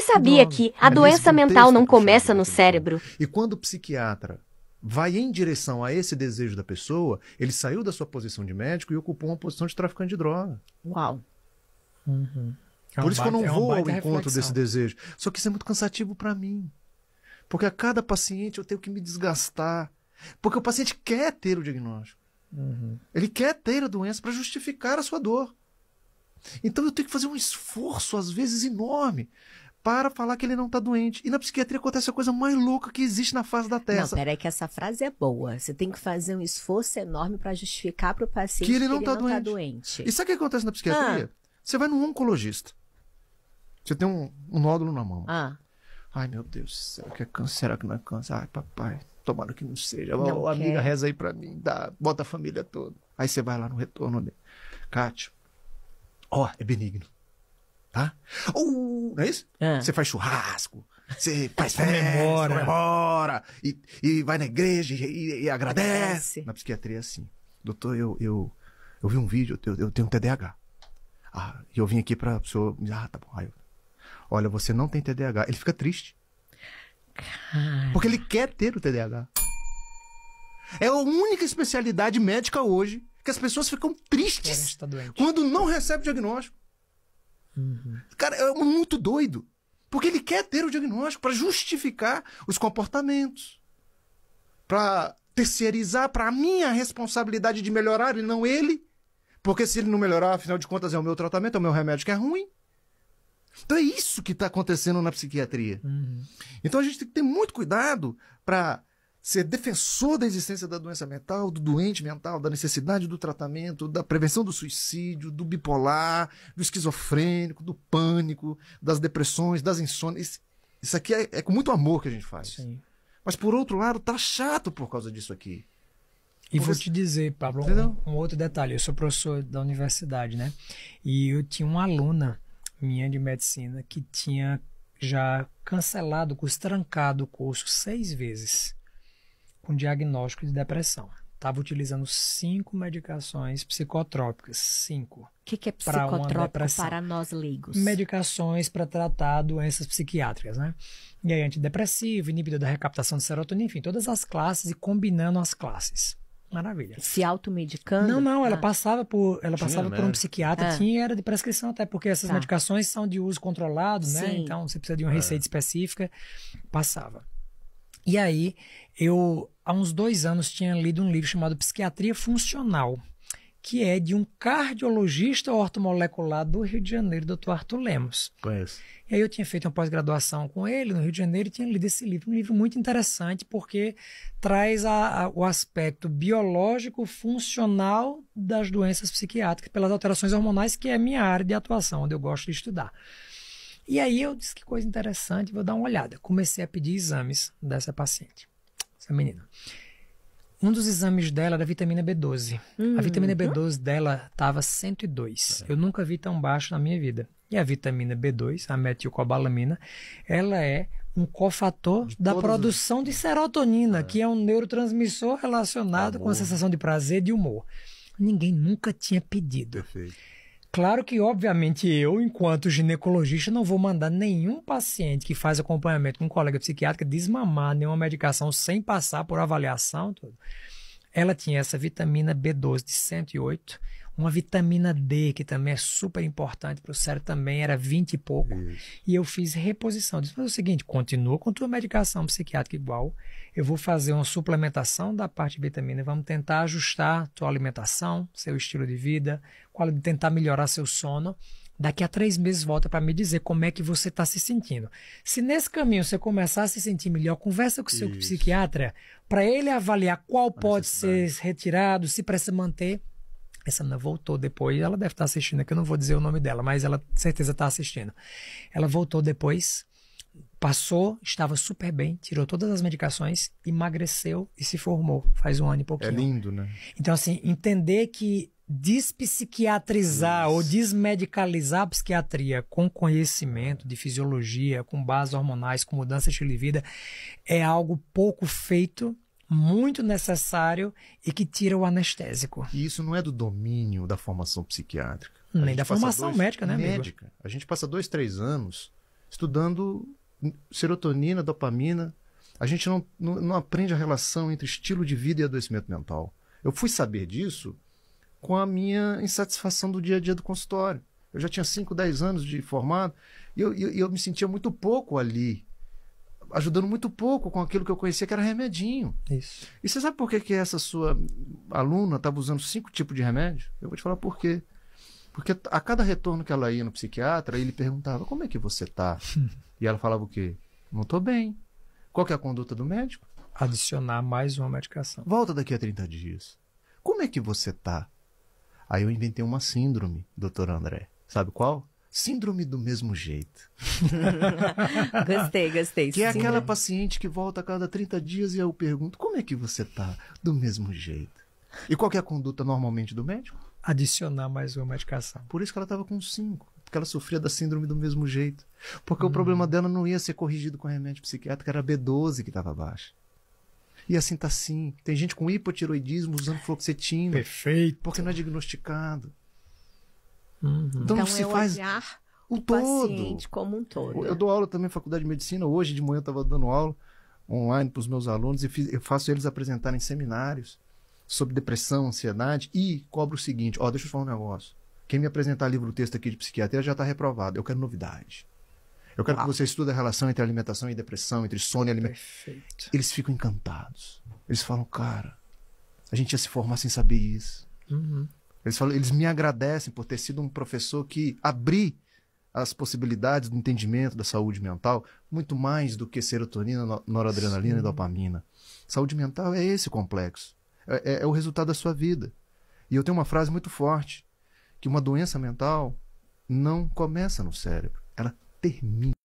Você sabia não, que a doença mental não começa no né? cérebro? E quando o psiquiatra vai em direção a esse desejo da pessoa, ele saiu da sua posição de médico e ocupou uma posição de traficante de droga. Uau. Uhum. É Por isso que eu não é vou ao encontro reflexão. desse desejo. Só que isso é muito cansativo para mim. Porque a cada paciente eu tenho que me desgastar. Porque o paciente quer ter o diagnóstico. Uhum. Ele quer ter a doença para justificar a sua dor. Então eu tenho que fazer um esforço, às vezes, enorme para falar que ele não está doente. E na psiquiatria acontece a coisa mais louca que existe na face da Terra. Não, peraí que essa frase é boa. Você tem que fazer um esforço enorme para justificar para o paciente que ele não está tá doente. Tá doente. E sabe o que acontece na psiquiatria? Ah. Você vai num oncologista. Você tem um, um nódulo na mão. Ah. Ai, meu Deus, céu, que é câncer? Será que não é câncer? Ai, papai, tomara que não seja. Não Ó, amiga, reza aí para mim, dá, bota a família toda. Aí você vai lá no retorno dele. Cátio, ó, oh, é benigno. Tá? Uh, não é isso? É. Você faz churrasco, você faz festa, comemora, comemora e, e vai na igreja e, e agradece. agradece. Na psiquiatria é assim. Doutor, eu, eu, eu vi um vídeo, eu, eu tenho TDAH. Ah, e eu vim aqui pra pessoa. Ah, tá bom. Aí eu, Olha, você não tem TDAH. Ele fica triste. Cara. Porque ele quer ter o TDAH. É a única especialidade médica hoje que as pessoas ficam tristes tá quando não recebem diagnóstico. Uhum. Cara, é muito doido. Porque ele quer ter o diagnóstico para justificar os comportamentos, para terceirizar para a minha responsabilidade de melhorar e não ele. Porque se ele não melhorar, afinal de contas, é o meu tratamento, é o meu remédio que é ruim. Então é isso que está acontecendo na psiquiatria. Uhum. Então a gente tem que ter muito cuidado para ser defensor da existência da doença mental, do doente mental, da necessidade do tratamento, da prevenção do suicídio, do bipolar, do esquizofrênico, do pânico, das depressões, das insônias. Isso aqui é, é com muito amor que a gente faz. Sim. Mas por outro lado, tá chato por causa disso aqui. E vou te dizer, Pablo, um, um, outro detalhe. Eu sou professor da universidade, né? E eu tinha uma aluna minha de medicina que tinha já cancelado o curso, trancado o curso seis vezes com diagnóstico de depressão. Estava utilizando cinco medicações psicotrópicas. Cinco. O que, que é psicotrópico para nós leigos? Medicações para tratar doenças psiquiátricas, né? E aí, antidepressivo, inibidor da recaptação de serotonina, enfim, todas as classes e combinando as classes. Maravilha. Se automedicando? Não, não, ela ah. passava por, ela tinha, passava né? por um psiquiatra, ah. tinha, era de prescrição até, porque essas tá. medicações são de uso controlado, né? Então você precisa de uma é. receita específica, passava. E aí, eu, há uns dois anos, tinha lido um livro chamado Psiquiatria Funcional, que é de um cardiologista ortomolecular do Rio de Janeiro, Dr. Arthur Lemos. Conheço. E aí eu tinha feito uma pós-graduação com ele no Rio de Janeiro e tinha lido esse livro. Um livro muito interessante porque traz a, a, o aspecto biológico funcional das doenças psiquiátricas pelas alterações hormonais, que é a minha área de atuação, onde eu gosto de estudar. E aí eu disse que coisa interessante, vou dar uma olhada. Comecei a pedir exames dessa paciente, essa menina. Um dos exames dela era é vitamina B12. Uhum. A vitamina uhum. B12 dela estava 102. Uhum. Eu nunca vi tão baixo na minha vida. E a vitamina B2, a metilcobalamina, ela é um cofator da produção os... de serotonina, é. que é um neurotransmissor relacionado Amor. Tá com a sensação de prazer e de humor. Ninguém nunca tinha pedido. Perfeito. Claro que, obviamente, eu, enquanto ginecologista, não vou mandar nenhum paciente que faz acompanhamento com um colega psiquiátrico desmamar nenhuma medicação sem passar por avaliação. Tudo. Ela tinha essa vitamina B12 de 108, uma vitamina D, que também é super importante para o cérebro, também era 20 e pouco. Isso. E eu fiz reposição. Disse, faz o seguinte, continua com tua medicação psiquiátrica igual. Eu vou fazer uma suplementação da parte de vitamina. Vamos tentar ajustar tua alimentação, seu estilo de vida, tentar melhorar seu sono. Daqui a três meses volta para me dizer como é que você está se sentindo. Se nesse caminho você começar a se sentir melhor, conversa com o seu Isso. psiquiatra para ele avaliar qual pode ser retirado, se precisa manter. Essa menina né, voltou depois, ela deve estar assistindo aqui, eu não vou dizer o nome dela, mas ela certeza está assistindo. Ela voltou depois, passou, estava super bem, tirou todas as medicações, emagreceu e se formou faz um ano e é pouquinho. É lindo, né? Então, assim, entender que despsiquiatrizar Isso. ou desmedicalizar a psiquiatria com conhecimento de fisiologia, com bases hormonais, com mudança de estilo de vida, é algo pouco feito muito necessário e que tira o anestésico. E isso não é do domínio da formação psiquiátrica. Nem da formação dois, médica, né, médica. Amigo? A gente passa dois, três anos estudando serotonina, dopamina. A gente não, não, não aprende a relação entre estilo de vida e adoecimento mental. Eu fui saber disso com a minha insatisfação do dia a dia do consultório. Eu já tinha 5, 10 anos de formado e eu, eu, eu me sentia muito pouco ali ajudando muito pouco com aquilo que eu conhecia, que era remedinho. Isso. E você sabe por que, que essa sua aluna estava usando cinco tipos de remédio? Eu vou te falar por quê. Porque a cada retorno que ela ia no psiquiatra, ele perguntava: como é que você tá? e ela falava o quê? Não tô bem. Qual que é a conduta do médico? Adicionar mais uma medicação. Volta daqui a 30 dias. Como é que você tá? Aí eu inventei uma síndrome, doutor André. Sabe qual? Síndrome do mesmo jeito. gostei, gostei. Que é aquela paciente que volta a cada 30 dias e eu pergunto: como é que você tá? Do mesmo jeito. E qual é a conduta normalmente do médico? Adicionar mais uma medicação. Por isso que ela estava com 5. Porque ela sofria da síndrome do mesmo jeito. Porque hum. o problema dela não ia ser corrigido com remédio psiquiátrico, era B12 que estava baixa. E assim tá assim. Tem gente com hipotiroidismo usando fluoxetina. Perfeito. Porque não é diagnosticado. Uhum. Então, então, se é faz olhar o, paciente todo. como um todo. Eu dou aula também na faculdade de medicina. Hoje de manhã eu estava dando aula online para os meus alunos e fiz, eu faço eles apresentarem seminários sobre depressão, ansiedade e cobro o seguinte: ó, deixa eu falar um negócio. Quem me apresentar livro texto aqui de psiquiatria já está reprovado. Eu quero novidade. Eu quero Uau. que você estude a relação entre alimentação e depressão, entre sono e alimentação. Eles ficam encantados. Eles falam, cara, a gente ia se formar sem saber isso. Uhum. Eles, falam, eles me agradecem por ter sido um professor que abri as possibilidades do entendimento da saúde mental muito mais do que serotonina, noradrenalina Sim. e dopamina. Saúde mental é esse complexo. É, é, é, o resultado da sua vida. E eu tenho uma frase muito forte: que uma doença mental não começa no cérebro, ela termina.